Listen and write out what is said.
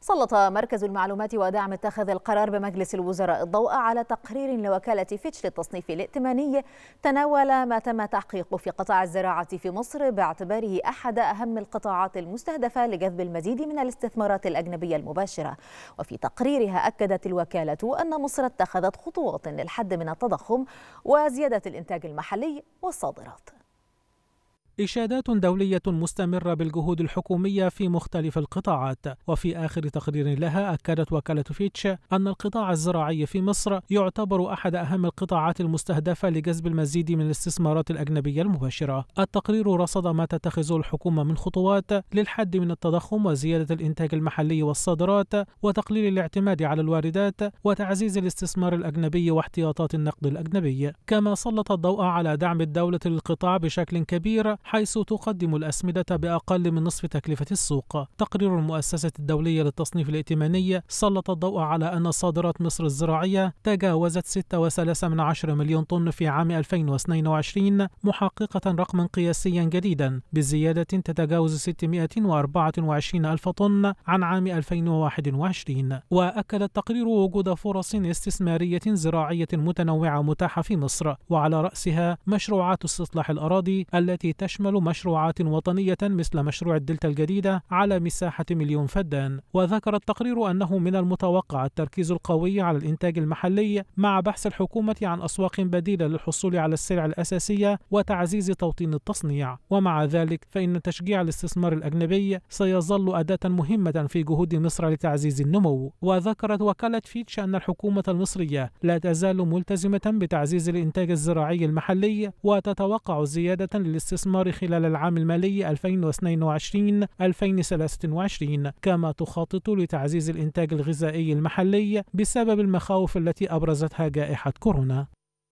سلط مركز المعلومات ودعم اتخاذ القرار بمجلس الوزراء الضوء على تقرير لوكالة فيتش للتصنيف الائتماني تناول ما تم تحقيقه في قطاع الزراعة في مصر باعتباره أحد أهم القطاعات المستهدفة لجذب المزيد من الاستثمارات الأجنبية المباشرة وفي تقريرها أكدت الوكالة أن مصر اتخذت خطوات للحد من التضخم وزيادة الإنتاج المحلي والصادرات إشادات دولية مستمرة بالجهود الحكومية في مختلف القطاعات وفي آخر تقرير لها أكدت وكالة فيتش أن القطاع الزراعي في مصر يعتبر أحد أهم القطاعات المستهدفة لجذب المزيد من الاستثمارات الأجنبية المباشرة التقرير رصد ما تتخذه الحكومة من خطوات للحد من التضخم وزيادة الإنتاج المحلي والصادرات وتقليل الاعتماد على الواردات وتعزيز الاستثمار الأجنبي واحتياطات النقد الأجنبي كما سلط الضوء على دعم الدولة للقطاع بشكل كبير حيث تقدم الأسمدة بأقل من نصف تكلفة السوق تقرير المؤسسة الدولية للتصنيف الائتماني سلط الضوء على أن صادرات مصر الزراعية تجاوزت 6.3 مليون طن في عام 2022 محققة رقما قياسيا جديدا بزيادة تتجاوز 624 ألف طن عن عام 2021 وأكد التقرير وجود فرص استثمارية زراعية متنوعة متاحة في مصر وعلى رأسها مشروعات استصلاح الأراضي التي تشمل تشمل مشروعات وطنية مثل مشروع الدلتا الجديدة على مساحة مليون فدان وذكر التقرير أنه من المتوقع التركيز القوي على الإنتاج المحلي مع بحث الحكومة عن أسواق بديلة للحصول على السلع الأساسية وتعزيز توطين التصنيع ومع ذلك فإن تشجيع الاستثمار الأجنبي سيظل أداة مهمة في جهود مصر لتعزيز النمو وذكرت وكالة فيتش أن الحكومة المصرية لا تزال ملتزمة بتعزيز الإنتاج الزراعي المحلي وتتوقع زيادة للاستثمار خلال العام المالي 2022-2023 كما تخطط لتعزيز الإنتاج الغذائي المحلي بسبب المخاوف التي أبرزتها جائحة كورونا